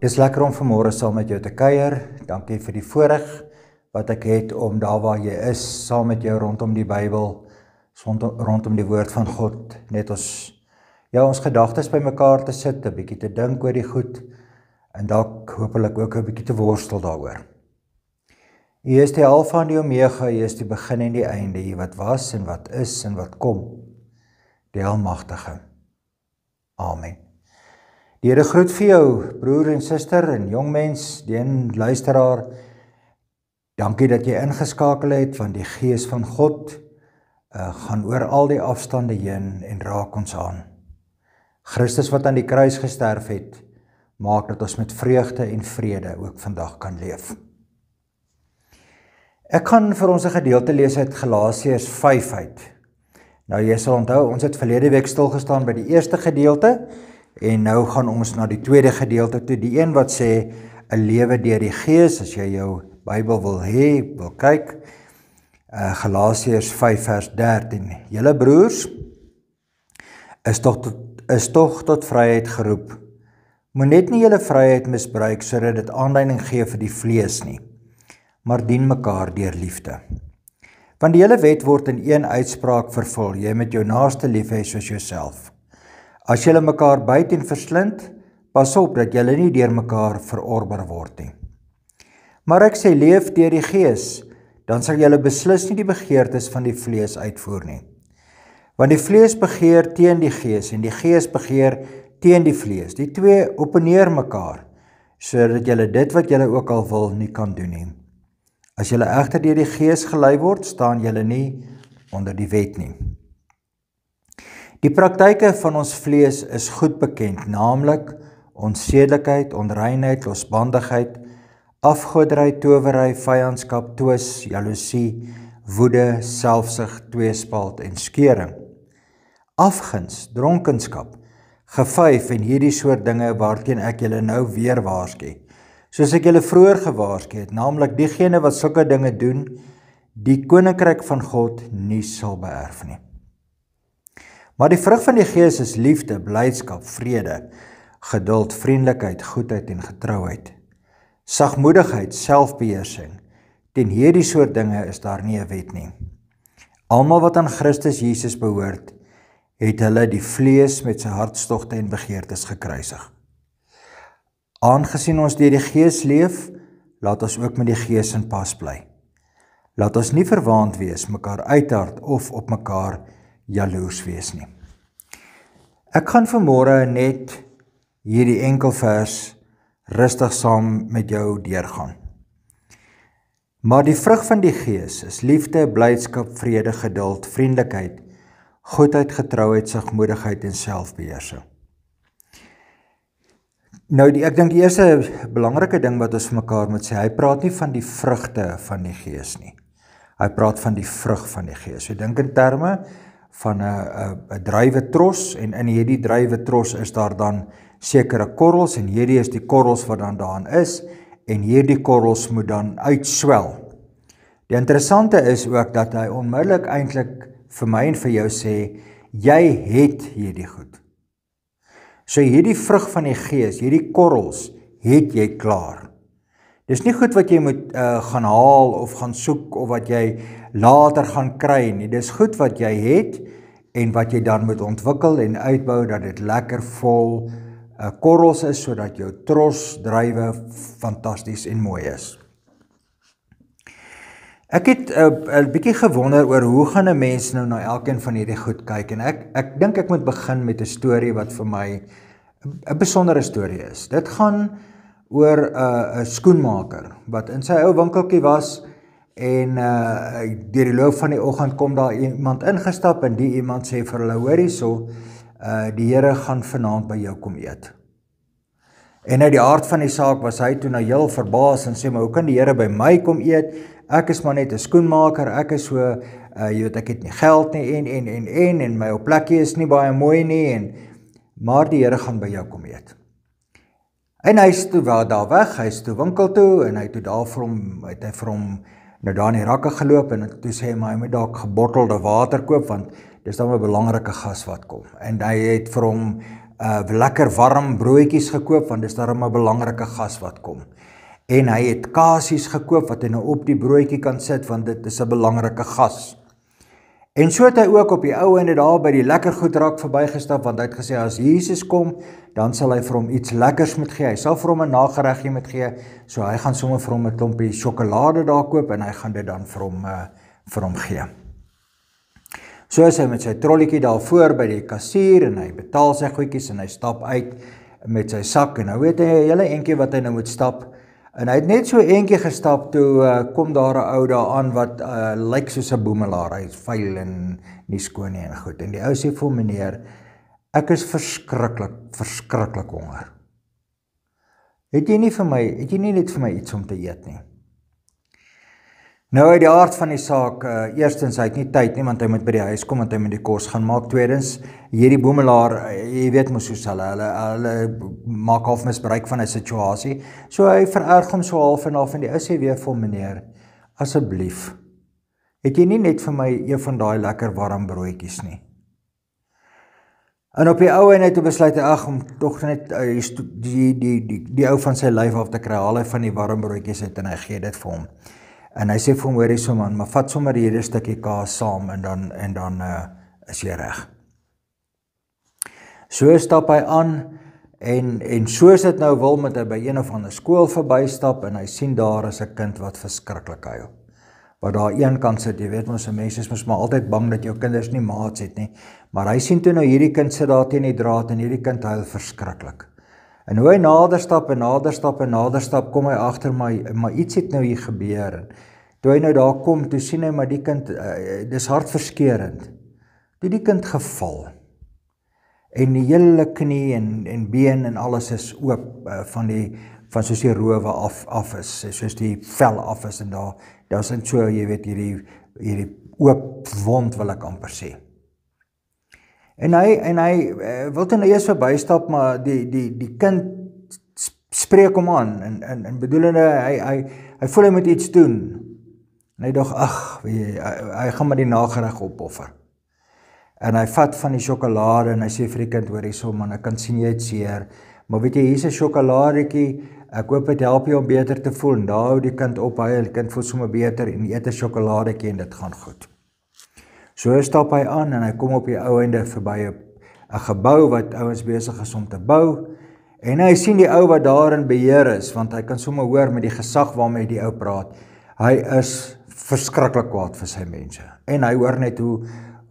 Dis lekker om vanmôre saam met jou te kuier. Dankie vir die voorreg wat ek het om daar waar jy is, saam met jou rondom die Bybel, rondom die woord van God, net ons ja, ons gedagtes bymekaar te sit, 'n bietjie te dink oor die goed en dalk hopelik ook 'n bietjie te worstel daaroor. U is die Alfa en die Omega, U is die begin en die einde, U wat was en wat is en wat kom. Die Almagtige. Amen. Die Here groet vir jou broer en suster en jong mens, die en luisteraar. Dankie dat jy ingeskakel het van die gees van God. Uh gaan oor al die afstande heen en raak ons aan. Christus wat aan die kruis gesterf het, maak dat ons met vreugde en vrede ook vandag kan leef. Ek gaan vir ons 'n gedeelte lees uit Galasiërs 5 uit. Nou jy sal onthou, ons het verlede week stil gestaan by die eerste gedeelte En nou gaan ons na die tweede gedeelte toe, die een wat sê 'n lewe deur die Gees, as jy jou Bybel wil hê, wil kyk. Uh, Galasiërs 5 vers 13. Julle broers is tog tot is tog tot vryheid geroep. Moet net nie julle vryheid misbruik sodat dit aanleiding gee vir die vlees nie, maar dien mekaar deur liefde. Want die hele wet word in een uitspraak vervul: Jy moet jou naaste lief hê soos jouself. As julle mekaar byt en verslind, pas op dat julle nie deur mekaar verorber word nie. Maar ek sê leef deur die Gees, dan sal julle beslis nie die begeertes van die vlees uitvoer nie. Want die vlees begeer teen die Gees en die Gees begeer teen die vlees. Die twee opponeer mekaar sodat julle dit wat julle ook al wil nie kan doen nie. As julle egter deur die Gees gelei word, staan julle nie onder die wet nie. Die praktyke van ons vlees is goed bekend, naamlik onsedelikheid, onreinheid, losbandigheid, afgodery, towery, vyandskap, twis, jaloesie, woede, selfsug, tweespalt en skeuring. Afguns, dronkenskap, gevyf en hierdie soort dinge waarteen ek julle nou weer waarsku. Soos ek julle vroeër gewaarsku het, naamlik diegene wat sulke dinge doen, die koninkryk van God nie sal beerf nie. Maar die vrug van die Gees is liefde, blydskap, vrede, geduld, vriendelikheid, goedheid en getrouheid. Sagmoedigheid, selfbeheersing. Teen hierdie soort dinge is daar nie 'n wet nie. Almal wat aan Christus Jesus behoort, het hulle die vlees met sy hartstogte en begeertes gekruisig. Aangesien ons deur die Gees leef, laat ons ook met die Gees in pas bly. Laat ons nie verwaand wees mekaar uithard of op mekaar jaloers wees nie. Ek gaan vanmôre net hierdie enkel vers rustig saam met jou deurgaan. Maar die vrug van die Gees is liefde, blydskap, vrede, geduld, vriendelikheid, goedheid, getrouheid, sagmoedigheid en selfbeheersing. Nou die, ek dink die eerste belangrike ding wat ons vir mekaar moet sê, hy praat nie van die vrugte van die Gees nie. Hy praat van die vrug van die Gees. Ek dink in terme van 'n 'n drywe tros en in hierdie drywe tros is daar dan sekere korrels en hierdie is die korrels wat dan daarin is en hierdie korrels moet dan uitswel. Die interessante is ook dat hy onmiddellik eintlik vir my en vir jou sê jy het hierdie goed. So hierdie vrug van die gees, hierdie korrels het jy klaar. Dis nie goed wat jy moet uh, gaan haal of gaan soek of wat jy later gaan kry nie. Dis goed wat jy het en wat jy dan moet ontwikkel en uitbou dat dit lekker vol uh, korrels is sodat jou tros drywe fantasties en mooi is. Ek het eh, 'n uh, bietjie gewonder oor hoe gaan 'n mens nou na elkeen van hierdie goed kyk en ek ek dink ek moet begin met 'n storie wat vir my 'n besondere storie is. Dit gaan oor 'n uh, 'n skoenmaker wat in sy ou winkeltjie was en uh deur die loop van die oggend kom daar iemand ingestap en die iemand sê vir hulle hoor hierso uh die Here gaan vanaand by jou kom eet. En uit die aard van die saak was hy toe nou heel verbaas en sê maar hoe kan die Here by my kom eet? Ek is maar net 'n skoenmaker. Ek is so uh jy weet ek het nie geld nie en en en en en my op plekkie is nie baie mooi nie en maar die Here gaan by jou kom eet. En hy is toe waar daar weg, hy is toe winkel toe en hy toe daar van uit hy van nou daar in die rakke geloop en toe sê hy maar hy moet dalk gebottelde water koop want dis dan 'n belangrike gas wat kom. En hy het vir hom uh lekker warm broodjies gekoop want dis dan 'n belangrike gas wat kom. En hy het kasies gekoop wat hy nou op die broodjie kan sit want dit is 'n belangrike gas. En so het hy ook op die ou en daar by die lekker goedrak verbygestap want hy het gesê as Jesus kom, dan sal hy vir hom iets lekkers met gee. Hy sal vir hom 'n nagereggie met gee. So hy gaan sommer vir hom 'n klompie sjokolade daar koop en hy gaan dit dan vir hom eh, vir hom gee. So is hy met sy trolletjie daar voor by die kassier en hy betaal sy goedjies en hy stap uit met sy sak en nou weet hy 'n hele entjie wat hy nou moet stap. En hy het net so eentjie gestap toe uh, kom daar 'n ou daar aan wat uh, lyk soos 'n boemelaar. Hy's vuil en nie skoon nie en goed. En die ou sê vir meneer: "Ek is verskriklik, verskriklik honger. Het jy nie vir my, het jy nie net vir my iets om te eet nie?" Nou uit die aard van die saak, uh, eerstens hy het nie tyd nie want hy moet by die huis kom want hy moet die kos gaan maak. Tweedens, hierdie boemelaar, eh, jy weet mos hoe hulle hulle hulle maak half misbruik van 'n situasie. So hy vererg hom so half en half en die is hy weer vir meneer. Asseblief. Het jy nie net vir my een van daai lekker warm broodjies nie? En op die ou en hy het besluit hy ag om tog net uh, die, die die die die ou van sy lyf af te kry. Haal hy van die warm broodjies uit en hy gee dit vir hom. En hy sê vir hom hoorie so man, maar vat sommer hierdie stukkie kaas saam en dan en dan uh, is jy reg. So stap hy aan en en soos dit nou wil met hy by een of ander skool verbystap en hy sien daar is 'n kind wat verskriklik huil. Wat daar een kant sit, jy weet ons se mense is mos maar altyd bang dat jou kinders nie maats het nie, maar hy sien toe nou hierdie kind sit daar teen die draad en hierdie kind huil verskriklik. En hoe hy nader stap en nader stap en nader stap, kom hy agter my, maar iets het nou hier gebeur. Toe hy nou daar kom, toe sien hy maar die kind, uh, dis hartverskeurend. Toe die kind geval. En die hele knie en en been en alles is oop uh, van die van soos die rowe af af is, soos die vel af is en daar daar's net so jy weet hierdie hierdie oop wond wil ek amper sê. En hy en hy uh, eh, wil ten eers verbystap maar die die die kind spreek hom aan en en en bedoelende hy hy hy voel hy moet iets doen. En hy dog ag, weet jy, hy, hy gaan maar die nagereg opoffer. En hy vat van die sjokolade en hy sê vir die kind hoor hierso man, ek kan sien jy het seer, maar weet jy hier is 'n sjokoladetjie. Ek hoop dit help jou om beter te voel. En daar hou die kind op, hy, die kind voel sommer beter en eet 'n sjokoladetjie en dit gaan goed. So stap hy aan en hy kom op die ou einde verby 'n gebou wat ouens besig is om te bou en hy sien die ou wat daarin beheer is want hy kan sommer hoor met die gesag waarmee die ou praat. Hy is verskriklik kwaad vir sy mense en hy hoor net hoe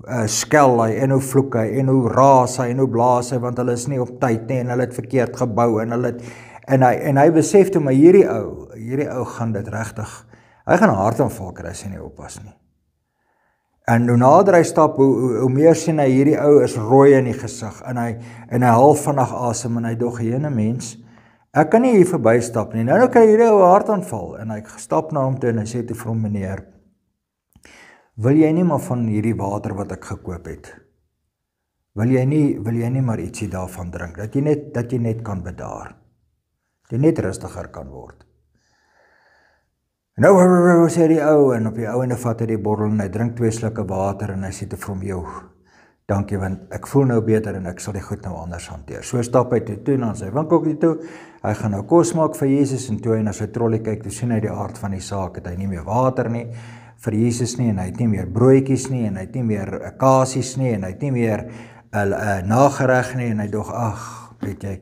uh, skel hy en hoe vloek hy en hoe raas hy en hoe blaas hy want hulle is nie op tyd nie en hulle het verkeerd gebou en hulle het en hy en hy besef toe maar hierdie ou hierdie ou gaan dit regtig hy gaan hartaanval kry as hy nie oppas nie En hoe nader hy stap, hoe, hoe, hoe meer sien hy hierdie ou is rooi in die gesig en hy en hy hal vinnig asem en hy dog hierne mens. Ek kan nie hier verby stap nie. Nou nou kry hierdie ou 'n hartaanval en hy stap na hom toe en hy sê te vrom meneer, wil jy nie maar van hierdie water wat ek gekoop het? Wil jy nie wil jy nie maar ietsie daarvan drink dat jy net dat jy net kan bedaar. Dat jy net rustiger kan word. Nou sê die ou en op die ou en vat hy die bottel en hy drink twee slukke water en hy sê te from jou. Dankie want ek voel nou beter en ek sal dit goed nou anders hanteer. So stap hy toe toe na sy winkeltjie toe. Hy gaan nou kos maak vir Jesus en toe hy na sy trollie kyk, toe sien hy die aard van die saak, het hy nie meer water nie vir Jesus nie en hy het nie meer broodjies nie en hy het nie meer eh, kaasies nie en hy het nie meer 'n eh, eh, nagereg nie en hy dog ag, weet jy.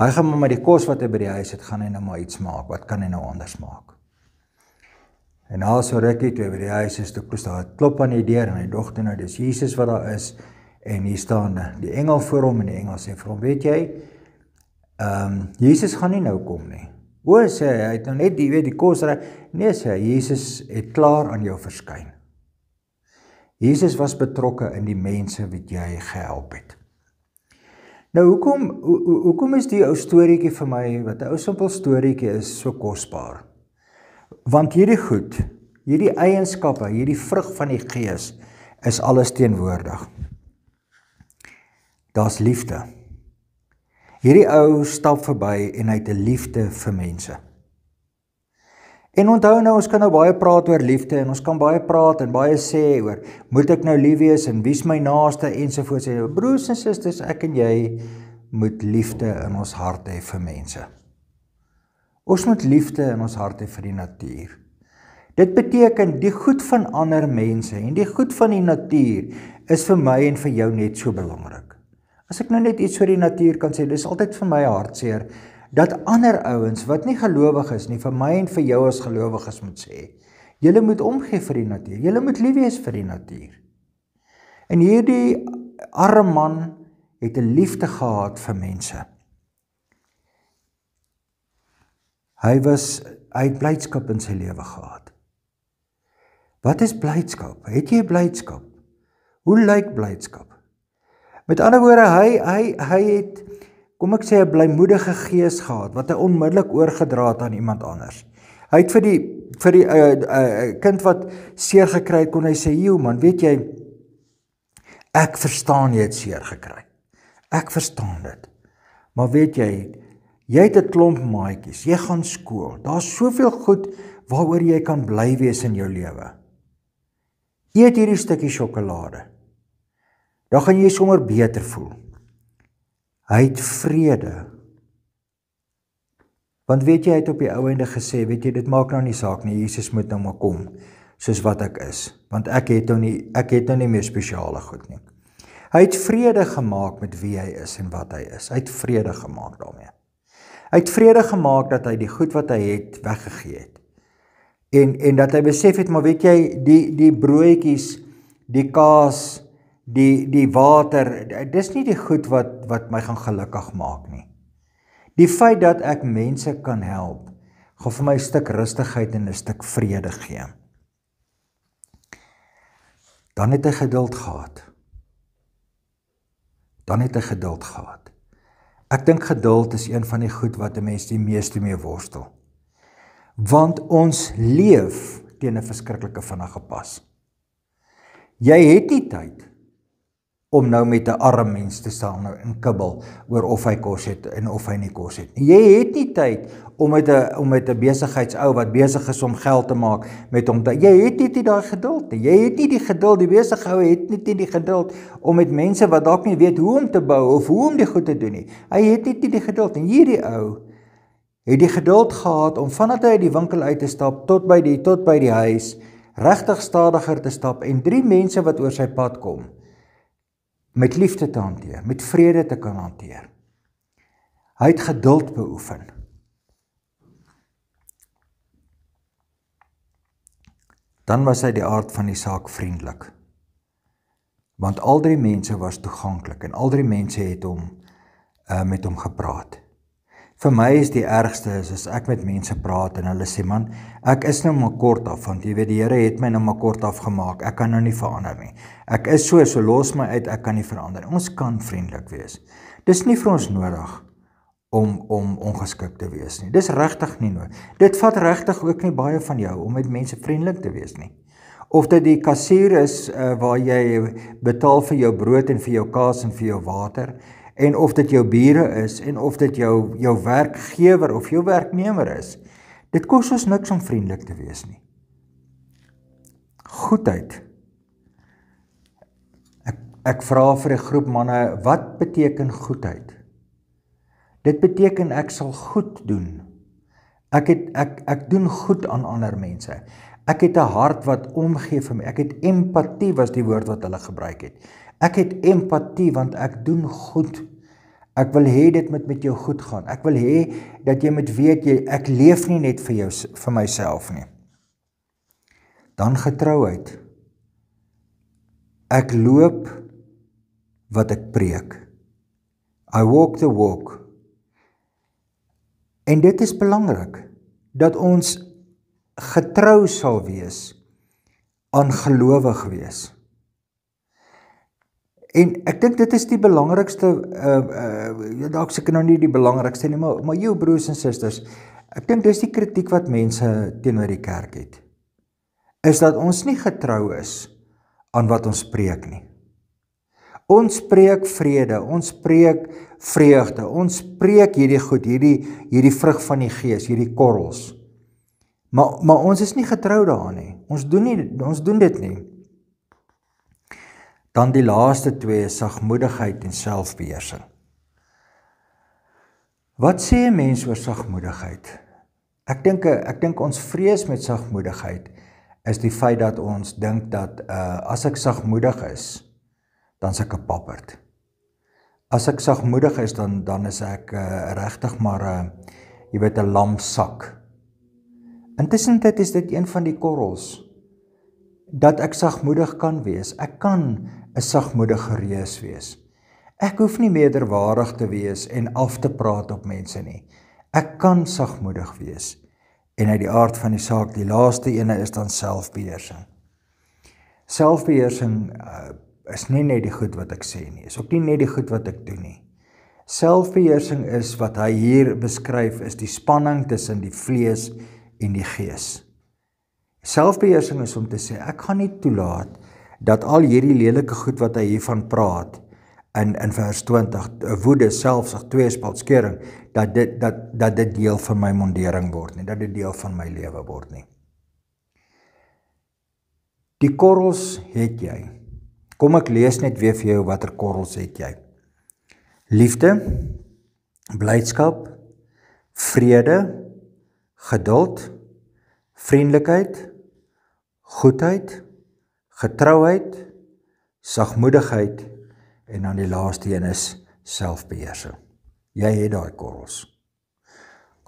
Hy gaan maar met die kos wat hy by die huis het gaan hy nou maar iets maak. Wat kan hy nou anders maak? En na so rukkie toe by die huis is toe Christus daar klop aan die deur en hy dogter nou dis Jesus wat daar is en hier staan die engel voor hom en die engel sê vir hom weet jy ehm um, Jesus gaan nie nou kom nie. O sê hy het nou net die weet die kos reg. Nee sê Jesus het klaar aan jou verskyn. Jesus was betrokke in die mense wat jy gehelp het. Nou hoekom ho, ho, hoekom is die ou storieetjie vir my wat 'n ou simpel storieetjie is so kosbaar? Want hierdie goed, hierdie eienskappe, hierdie vrug van die Gees is alles teenwoordig. Daar's liefde. Hierdie ou stap verby en hy het 'n liefde vir mense. En onthou nou, ons kan nou baie praat oor liefde en ons kan baie praat en baie sê oor moet ek nou lief wees en wie's my naaste ensovoorts. Broers en susters, ek en jy moet liefde in ons hart hê vir mense. Ons moet liefde in ons harte vir die natuur. Dit beteken die goed van ander mense en die goed van die natuur is vir my en vir jou net so belangrik. As ek nou net iets oor die natuur kan sê, dis altyd vir my hartseer dat ander ouens wat nie gelowig is nie vir my en vir jou as gelowiges moet sê: "Julle moet omgee vir die natuur. Julle moet lief wees vir die natuur." En hierdie arme man het 'n liefde gehad vir mense. Hy was uit blydskap in sy lewe gehad. Wat is blydskap? Het jy blydskap? Hoe lyk blydskap? Met ander woorde, hy hy hy het kom ek sê 'n blymoedige gees gehad wat hy onmiddellik oorgedra het aan iemand anders. Hy het vir die vir die 'n uh, uh, kind wat seer gekry het kon hy sê, "Joe man, weet jy ek verstaan jy het seer gekry. Ek verstaan dit. Maar weet jy, Jy het 'n klomp maatjies, jy gaan skool. Daar's soveel goed waaroor jy kan bly wees in jou lewe. Eet hierdie stukkie sjokolade. Dan gaan jy sommer beter voel. Hy het vrede. Want weet jy, hy het op die ou ende gesê, weet jy, dit maak nou nie saak nie. Jesus moet nou maar kom soos wat ek is, want ek het nou nie ek het nou nie meer spesiale goed nie. Hy het vrede gemaak met wie hy is en wat hy is. Hy het vrede gemaak daarmee. Hy het vrede gemaak dat hy die goed wat hy het weggegee het. En en dat hy besef het maar weet jy die die broodjies, die kaas, die die water, dis nie die goed wat wat my gaan gelukkig maak nie. Die feit dat ek mense kan help, gaan vir my 'n stuk rustigheid en 'n stuk vrede gee. Dan het hy geduld gehad. Dan het hy geduld gehad. Ek dink geduld is een van die goed wat 'n mens die meeste mee worstel. Want ons leef teen 'n verskriklike vinnige pas. Jy het nie tyd om nou met 'n arm mens te staan nou in kibbel oor of hy kos het en of hy nie kos het. Jy het nie tyd om met 'n om met 'n besigheidsou wat besig is om geld te maak met hom te jy het nie daai geduld nie. Jy het nie die geduld, die besighoue het nie die geduld om met mense wat dalk nie weet hoe om te bou of hoe om die goed te doen nie. Hy het nie die geduld en hierdie ou het die geduld gehad om vandat hy uit die winkel uit te stap tot by die tot by die huis regtig stadiger te stap en drie mense wat oor sy pad kom met liefde te hanteer, met vrede te kan hanteer. Hy het geduld beoefen. Dan was hy die aard van die saak vriendelik. Want al drie mense was toeganklik en al drie mense het hom uh, eh, met hom gepraat. Vir my is die ergste is as ek met mense praat en hulle sê man, ek is nou maar kort af want jy weet die Here het my nou maar kort af gemaak. Ek kan nou nie verander nie. Ek is so, so los my uit, ek kan nie verander. Ons kan vriendelik wees. Dis nie vir ons nodig om om ongeskik te wees nie. Dis regtig nie nodig. Dit vat regtig ook nie baie van jou om met mense vriendelik te wees nie. Of dit die kassier is uh, waar jy betaal vir jou brood en vir jou kaas en vir jou water, en of dit jou bure is en of dit jou jou werkgewer of jou werknemer is. Dit kos ons niks om vriendelik te wees nie. Goedheid. Ek ek vra vir 'n groep manne, wat beteken goedheid? Dit beteken ek sal goed doen. Ek het ek ek doen goed aan ander mense. Ek het 'n hart wat omgee vir my. Ek het empatie was die woord wat hulle gebruik het. Ek het empatie want ek doen goed. Ek wil hê dit moet met jou goed gaan. Ek wil hê dat jy moet weet jy ek leef nie net vir jou vir myself nie. Dan getrouheid. Ek loop wat ek preek. I walk the walk. En dit is belangrik dat ons getrou sal wees aan gelowig wees. En ek dink dit is die belangrikste uh uh dalk seker nou nie die belangrikste nie, maar maar jou broers en susters, ek dink dis die kritiek wat mense teenoor die kerk het. Is dat ons nie getrou is aan wat ons preek nie. Ons preek vrede, ons preek vreugde, ons preek hierdie goed, hierdie hierdie vrug van die gees, hierdie korrels. Maar maar ons is nie getrou daaraan nie. Ons doen nie ons doen dit nie. Dan die laaste twee is sagmoedigheid en selfbeheersing. Wat sê 'n mens oor sagmoedigheid? Ek dink ek dink ons vrees met sagmoedigheid is die feit dat ons dink dat uh as ek sagmoedig is, dan seker papperd. As ek sagmoedig is dan dan is ek uh, regtig maar 'n uh, jy weet 'n lam sak. Intussen dit is dit een van die korrels dat ek sagmoedig kan wees. Ek kan 'n sagmoedige reus wees. Ek hoef nie meerderwaardig te wees en af te praat op mense nie. Ek kan sagmoedig wees. En uit die aard van die saak, die laaste ene is dan selfbeheersing. Selfbeheersing uh, is nie net die goed wat ek sê nie, is ook nie net die goed wat ek doen nie. Selfbeheersing is wat hy hier beskryf is die spanning tussen die vlees en die gees. Selfbeheersing is om te sê ek gaan nie toelaat dat al hierdie lelike goed wat hy hiervan praat in in vers 20 eh, woede selfsug twee spalskering dat dit dat dat dit deel van my mondering word nie dat dit deel van my lewe word nie Die korrels het jy Kom ek lees net weer vir jou watter korrels het jy Liefde blydskap vrede geduld vriendelikheid goedheid, getrouheid, sagmoedigheid en dan die laaste een is selfbeheersing. Jy het daai korrels.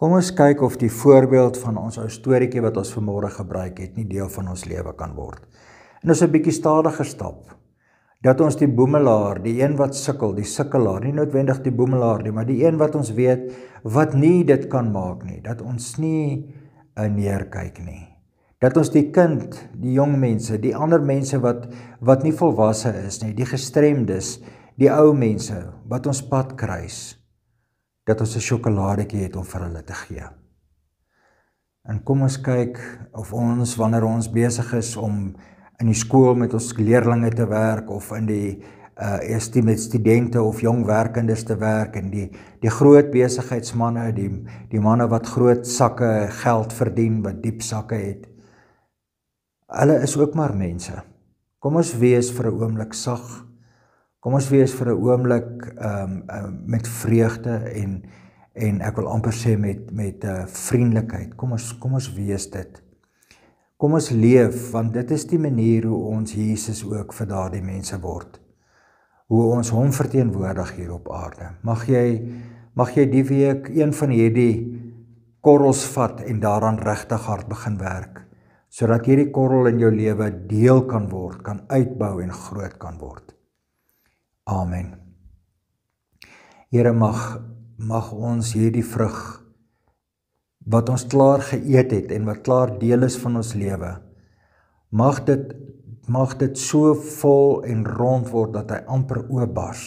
Kom ons kyk of die voorbeeld van ons ou storieetjie wat ons vanmôre gebruik het, nie deel van ons lewe kan word. En ons 'n bietjie stadiger stap dat ons die boemelaar, die een wat sukkel, die sukkelaar, nie noodwendig die boemelaar nie, maar die een wat ons weet wat nie dit kan maak nie, dat ons nie neerkyk nie dat ons die kind, die jong mense, die ander mense wat wat nie volwasse is nie, die gestremdes, die ou mense wat ons pad kruis, dat ons 'n sjokoladetjie het om vir hulle te gee. En kom ons kyk of ons wanneer ons besig is om in die skool met ons leerlinge te werk of in die uh eerste met studente of jong werkendes te werk en die die groot besigheidsmense, die die manne wat groot sakke geld verdien, wat diep sakke het Hulle is ook maar mense. Kom ons wees vir 'n oomblik sag. Kom ons wees vir 'n oomblik ehm um, uh, met vreugde en en ek wil amper sê met met 'n uh, eh, vriendelikheid. Kom ons kom ons wees dit. Kom ons leef want dit is die manier hoe ons Jesus ook vir daardie mense word. Hoe ons hom verteenwoordig hier op aarde. Mag jy mag jy die week een van hierdie korrels vat en daaraan regtig hard begin werk sodat hierdie korrel in jou lewe deel kan word, kan uitbou en groot kan word. Amen. Here mag mag ons hierdie vrug wat ons klaar geëet het en wat klaar deel is van ons lewe mag dit mag dit so vol en rond word dat hy amper oopbars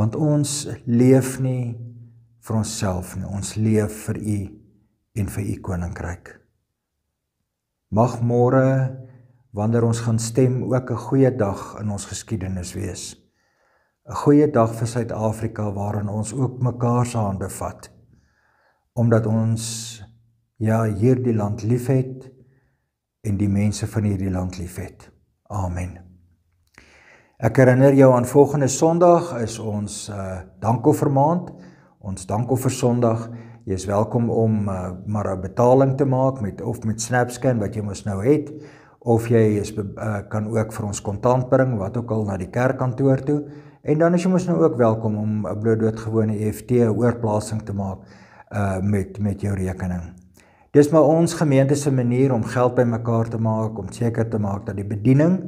want ons leef nie vir onsself nie ons leef vir u en vir u koninkryk Mag môre wanneer ons gaan stem ook 'n goeie dag in ons geskiedenis wees. 'n Goeie dag vir Suid-Afrika waarin ons ook mekaar se hande vat omdat ons ja hierdie land liefhet en die mense van hierdie land liefhet. Amen. Ek herinner jou aan volgende Sondag is ons uh, dankoffermaand, ons dankoffer Sondag Jy is welkom om uh, maar 'n betaling te maak met of met SnapScan wat jy mos nou het of jy is uh, kan ook vir ons kontant bring wat ook al na die kerkkantoor toe en dan is jy mos nou ook welkom om 'n bloeddoodgewone EFT oorplasing te maak uh met met jou rekening. Dis maar ons gemeente se manier om geld bymekaar te maak om seker te maak dat die bediening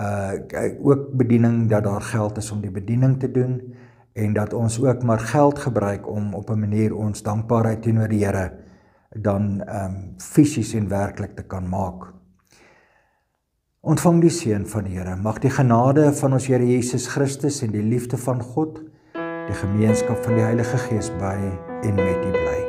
uh ook bediening dat daar geld is om die bediening te doen en dat ons ook maar geld gebruik om op 'n manier ons dankbaarheid teenoor die Here dan ehm um, fisies en werklik te kan maak. Ontvang die seën van die Here. Mag die genade van ons Here Jesus Christus en die liefde van God, die gemeenskap van die Heilige Gees by en met u bly.